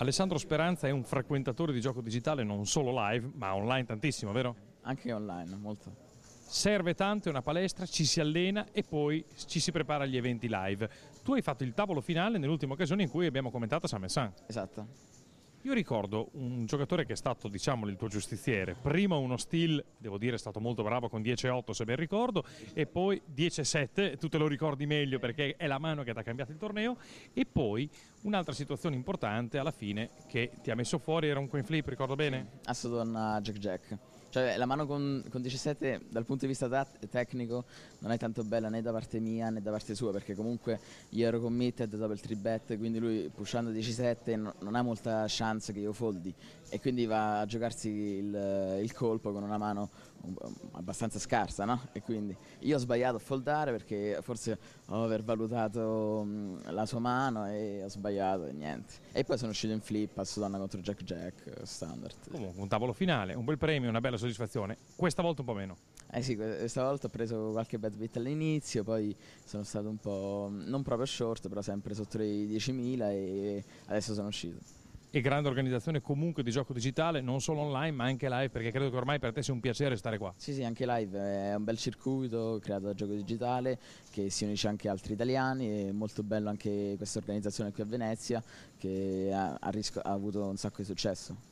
Alessandro Speranza è un frequentatore di gioco digitale non solo live, ma online tantissimo, vero? Anche online, molto. Serve tanto è una palestra, ci si allena e poi ci si prepara agli eventi live. Tu hai fatto il tavolo finale nell'ultima occasione in cui abbiamo commentato Sam Esatto. Io ricordo un giocatore che è stato, diciamo, il tuo giustiziere, prima uno steal, devo dire è stato molto bravo con 10-8 se ben ricordo, e poi 10-7, tu te lo ricordi meglio perché è la mano che ti ha cambiato il torneo, e poi un'altra situazione importante alla fine che ti ha messo fuori era un coin flip, ricordo bene? Assodonna eh, Jack Jack. Cioè la mano con, con 17 dal punto di vista dat- tecnico non è tanto bella né da parte mia né da parte sua perché comunque io ero committed dopo il 3 bet quindi lui pushando 17 non, non ha molta chance Lanz che io foldi e quindi va a giocarsi il, il colpo con una mano abbastanza scarsa, no? E quindi io ho sbagliato a foldare perché forse ho overvalutato mh, mm, la sua mano e ho sbagliato e niente. E poi sono uscito in flip, passo donna contro Jack Jack, standard. Comunque un tavolo finale, un bel premio, una bella soddisfazione. Questa volta un po' meno. Eh sì, questa volta ho preso qualche bad bit all'inizio, poi sono stato un po' mm, non proprio short, però sempre sotto i 10.000 e adesso sono uscito e grande organizzazione comunque di gioco digitale, non solo online ma anche live, perché credo che ormai per te sia un piacere stare qua. Sì, sì, anche live eh, è un bel circuito creato da gioco digitale che si unisce anche ad altri italiani, è molto bello anche questa organizzazione qui a Venezia che ha, ha, risco- ha avuto un sacco di successo.